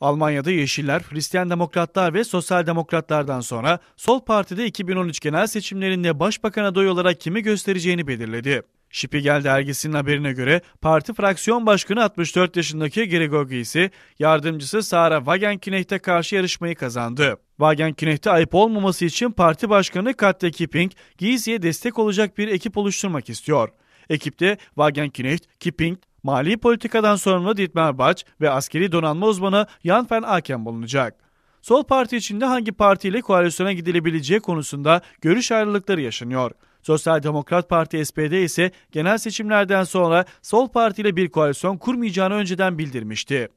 Almanya'da Yeşiller, Hristiyan Demokratlar ve Sosyal Demokratlardan sonra Sol Parti'de 2013 genel seçimlerinde başbakan adayı olarak kimi göstereceğini belirledi. Şipigel dergisinin haberine göre parti fraksiyon başkanı 64 yaşındaki Gregor ise yardımcısı Sara Wagenknecht'e karşı yarışmayı kazandı. Wagenknecht'e ayıp olmaması için parti başkanı Katja Kipping, Giesi'ye destek olacak bir ekip oluşturmak istiyor. Ekipte Wagenknecht, Kipping, mali politikadan sorumlu Dietmar Baç ve askeri donanma uzmanı Jan van Aken bulunacak. Sol Parti içinde hangi partiyle koalisyona gidilebileceği konusunda görüş ayrılıkları yaşanıyor. Sosyal Demokrat Parti SPD ise genel seçimlerden sonra Sol Parti bir koalisyon kurmayacağını önceden bildirmişti.